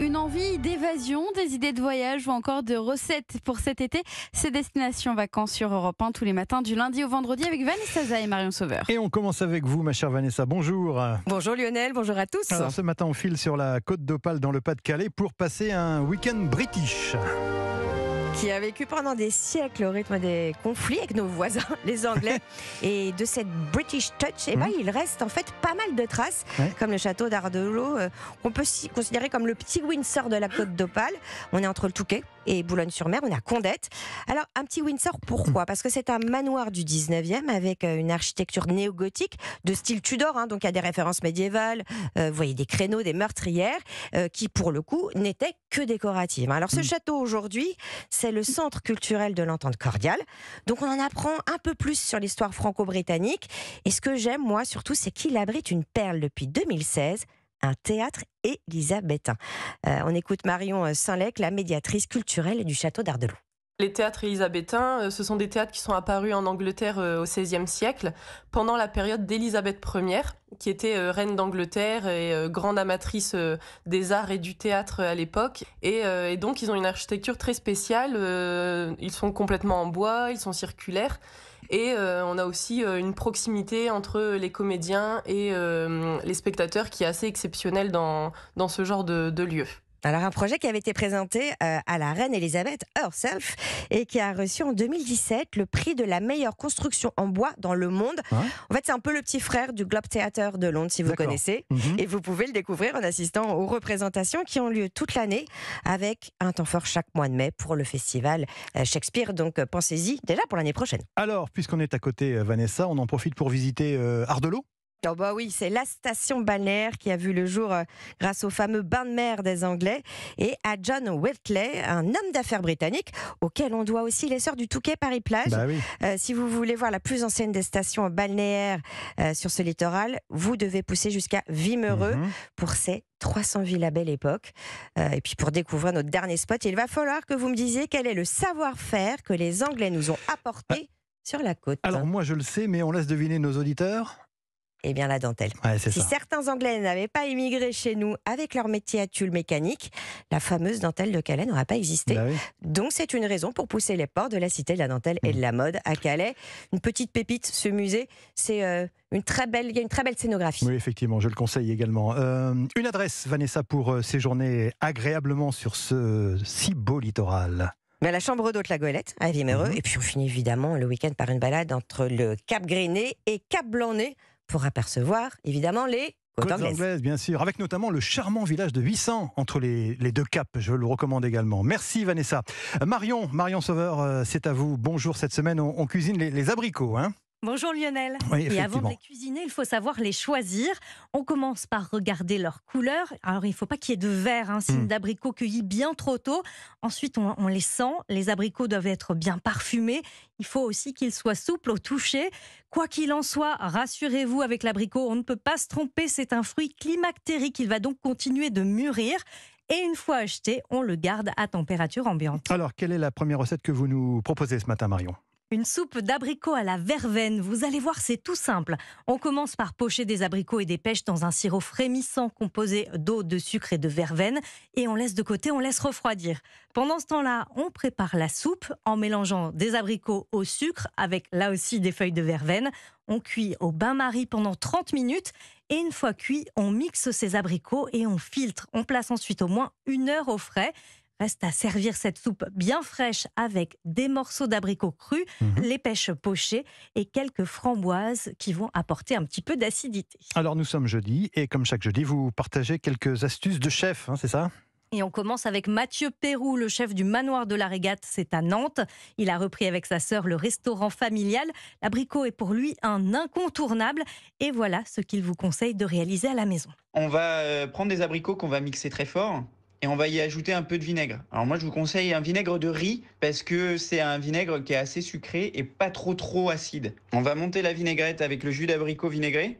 une envie d'évasion, des idées de voyage ou encore de recettes pour cet été. C'est destinations Vacances sur Europe 1 tous les matins du lundi au vendredi avec Vanessa Zay et Marion Sauveur. Et on commence avec vous, ma chère Vanessa. Bonjour. Bonjour Lionel, bonjour à tous. Alors, ce matin, on file sur la côte d'Opale dans le Pas-de-Calais pour passer un week-end british qui a vécu pendant des siècles au rythme des conflits avec nos voisins, les Anglais. et de cette British touch, et eh ben, mhm. il reste en fait pas mal de traces, comme le château d'Ardelot, euh, qu'on peut considérer comme le petit Windsor de la côte d'Opale. On est entre le Touquet et Boulogne-sur-Mer, on a Condette. Alors, un petit Windsor, pourquoi mhm. Parce que c'est un manoir du 19e avec euh, une architecture néo-gothique de style Tudor, hein. donc il y a des références médiévales, euh, vous voyez des créneaux, des meurtrières, qui pour le coup n'étaient que décoratives. Hein. Alors, ce mhm. château aujourd'hui, c'est c'est le centre culturel de l'entente cordiale. Donc on en apprend un peu plus sur l'histoire franco-britannique. Et ce que j'aime, moi, surtout, c'est qu'il abrite une perle depuis 2016 un théâtre élisabétain. Euh, on écoute Marion euh, Saint-Lec, la médiatrice culturelle du château d'Ardeloup. Les théâtres élisabétains, euh, ce sont des théâtres qui sont apparus en Angleterre euh, au XVIe siècle, pendant la période d'Élisabeth Ière, qui était euh, reine d'Angleterre et grande amatrice des arts et du théâtre à l'époque. Et, donc, ils ont une architecture très spéciale. Ils sont complètement en bois, ils sont circulaires. Et on a aussi une proximité entre les comédiens et les spectateurs qui est assez exceptionnelle dans, ce genre de, lieux. Alors un projet qui avait été présenté euh, à la reine Elisabeth herself et qui a reçu en 2017 le prix de la meilleure construction en bois dans le monde. en fait, c'est un peu le petit frère du Globe Theatre de Londres si vous connaissez mhm. et vous pouvez le découvrir en assistant aux représentations qui ont lieu toute l'année avec un temps fort chaque mois de mai pour le festival euh, Shakespeare. Donc euh, pensez-y déjà pour l'année prochaine. Alors, puisqu'on est à côté Vanessa, on en profite pour visiter Ardelot bah oui, c'est la station balnéaire qui a vu le jour euh, grâce au fameux bain de mer des Anglais et à John Whitley, un homme d'affaires britannique auquel on doit aussi l'essor du Touquet Paris Plage. Bah euh, si vous voulez voir la plus ancienne des stations balnéaires euh, sur ce littoral, vous devez pousser jusqu'à Vimereux mhm. pour ces 300 villes à belle époque. et puis pour découvrir notre dernier spot, il va falloir que vous me disiez quel est le savoir-faire que les Anglais nous ont apporté. Ah. Sur la côte. Alors moi je le sais, mais on laisse deviner nos auditeurs eh bien la dentelle. si certains Anglais n'avaient pas immigré chez nous avec leur métier à tulle mécanique, la fameuse dentelle de Calais n'aurait pas existé. Bah Donc c'est une raison pour pousser les portes de la cité de la dentelle et de mm. la mode à Calais. Une petite pépite, ce musée, c'est euh, une très belle, il y a une très belle scénographie. Oui, effectivement, je le conseille également. Euh, une adresse, Vanessa, pour euh, séjourner agréablement sur ce si beau littoral. Mais bah, la chambre d'hôte La Goélette, à Vimereux, mm-hmm. Et puis on finit évidemment le week-end par une balade entre le Cap Gris-nez et Cap Blanc-Nez pour apercevoir évidemment les Côtes anglaises. bien sûr, avec notamment le charmant village de 800 entre les, deux caps. Je le recommande également. Merci Vanessa. Euh, Marion, Marion Sauveur, euh, c'est à vous. Bonjour. Cette semaine, on, cuisine les, les abricots, hein Bonjour Lionel. et avant de les cuisiner, il faut savoir les choisir. On commence par regarder leur couleur. Alors il ne faut pas qu'il y ait de vert, un hein. signe hmm. d'abricot cueilli bien trop tôt. Ensuite, on, on, les sent. Les abricots doivent être bien parfumés. Il faut aussi qu'ils soient souples au toucher. Quoi qu'il en soit, rassurez-vous avec l'abricot, on ne peut pas se tromper. C'est un fruit climactérique. Il va donc continuer de mûrir et une fois acheté, on le garde à température ambiante. Alors, quelle est la première recette que vous nous proposez ce matin, Marion une soupe d'abricots à la verveine, vous allez voir, c'est tout simple. On commence par pocher des abricots et des pêches dans un sirop frémissant composé d'eau, de sucre et de verveine, et on laisse de côté, on laisse refroidir. Pendant ce temps-là, on prépare la soupe en mélangeant des abricots au sucre avec là aussi des feuilles de verveine. On cuit au bain-marie pendant 30 minutes et une fois cuit, on mixe ces abricots et on filtre. On place ensuite au moins une heure au frais. Reste à servir cette soupe bien fraîche avec des morceaux d'abricots crus, mhm. les pêches pochées et quelques framboises qui vont apporter un petit peu d'acidité. Alors nous sommes jeudi et comme chaque jeudi, vous partagez quelques astuces de chef, hein, c'est ça et on commence avec Mathieu Pérou, le chef du manoir de la régate, c'est à Nantes. Il a repris avec sa sœur le restaurant familial. L'abricot est pour lui un incontournable et voilà ce qu'il vous conseille de réaliser à la maison. On va euh, prendre des abricots qu'on va mixer très fort et on va y ajouter un peu de vinaigre. Alors moi je vous conseille un vinaigre de riz parce que c'est un vinaigre qui est assez sucré et pas trop trop acide. On va monter la vinaigrette avec le jus d'abricot vinaigré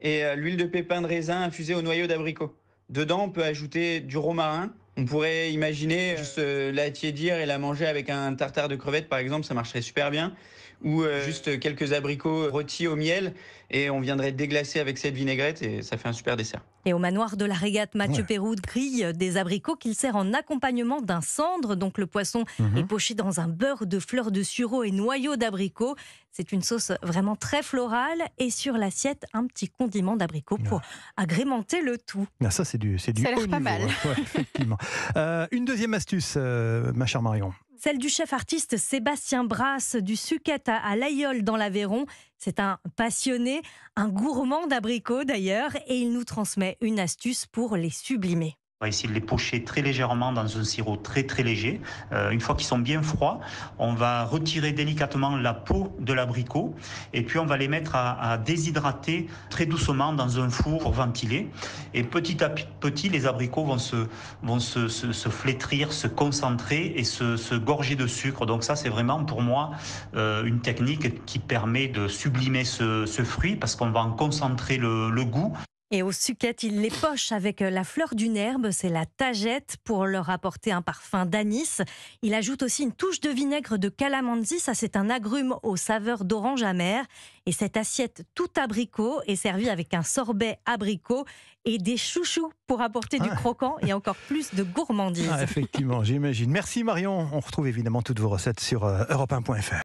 et euh, l'huile de pépin de raisin infusée au noyau d'abricot. Dedans on peut ajouter du romarin. On pourrait imaginer euh, juste euh, la tiédir et la manger avec un tartare de crevettes par exemple, ça marcherait super bien ou euh, juste quelques abricots rôtis au miel et on viendrait déglacer avec cette vinaigrette et ça fait un super dessert. Et au manoir de la régate, Mathieu Perroud grille des abricots qu'il sert en accompagnement d'un cendre. Donc le poisson mhm. est poché dans un beurre de fleurs de sureau et noyaux d'abricots. C'est une sauce vraiment très florale et sur l'assiette, un petit condiment d'abricot pour agrémenter le tout. Ah, ça, c'est du, du ça pas mal. Hein. Euh, une deuxième astuce, euh, ma chère Marion. Celle du chef artiste Sébastien Brasse du Suquet à l'Aïol dans l'Aveyron. C'est un passionné, un gourmand d'abricots d'ailleurs, et il nous transmet une astuce pour les sublimer. On va essayer de les pocher très légèrement dans un sirop très très léger. Euh, une fois qu'ils sont bien froids, on va retirer délicatement la peau de l'abricot et puis on va les mettre à, à, déshydrater très doucement dans un four ventilé. Et petit à petit, les abricots vont se, vont se, se flétrir, se concentrer et se, se, gorger de sucre. Donc ça, c'est vraiment pour moi euh, une technique qui permet de sublimer ce, ce fruit parce qu'on va en concentrer le, le goût. Et aux suquettes, il les poche avec la fleur d'une herbe, c'est la tagette, pour leur apporter un parfum d'anis. Il ajoute aussi une touche de vinaigre de calamansi, ça c'est un agrume aux saveurs d'orange amère. Et cette assiette tout abricot est servie avec un sorbet abricot et des chouchous pour apporter du ah. croquant et encore plus de gourmandise. Ah, effectivement, j'imagine. Merci Marion. On retrouve évidemment toutes vos recettes sur euh, europe1.fr.